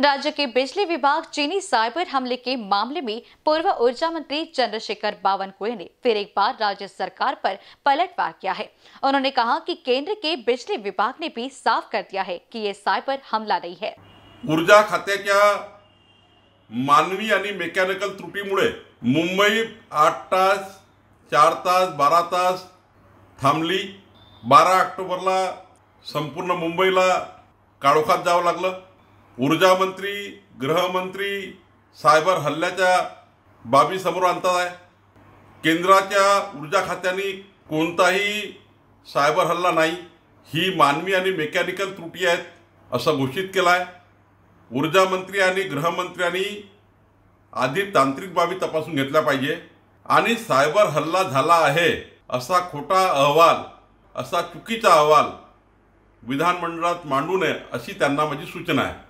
राज्य के बिजली विभाग चीनी साइबर हमले के मामले में पूर्व ऊर्जा मंत्री चंद्रशेखर बावन बावनकुए ने फिर एक बार राज्य सरकार पर पलटवार किया है उन्होंने कहा कि केंद्र के बिजली विभाग ने भी साफ कर दिया है कि ये साइबर हमला नहीं है ऊर्जा खाते क्या मानवी यानी मेकैनिकल त्रुटि मुड़े मुंबई आठ तास चार तास बारह तास थांबली बारह ऑक्टोबरला संपूर्ण मुंबईला काळोखात जावं लागलं ऊर्जा मंत्री गृहमंत्री सायबर हल्ल्याच्या बाबी समोर आणतात आहे केंद्राच्या ऊर्जा खात्याने कोणताही सायबर हल्ला नाही ही मानवी आणि मेकॅनिकल त्रुटी आहेत असं घोषित केलं आहे ऊर्जा मंत्री आणि गृहमंत्र्यांनी आधी तांत्रिक बाबी तपासून घेतल्या पाहिजे आणि सायबर हल्ला झाला आहे असा खोटा अहवाल असा चुकीचा अहवाल विधानमंडळात मांडू नये अशी त्यांना माझी सूचना आहे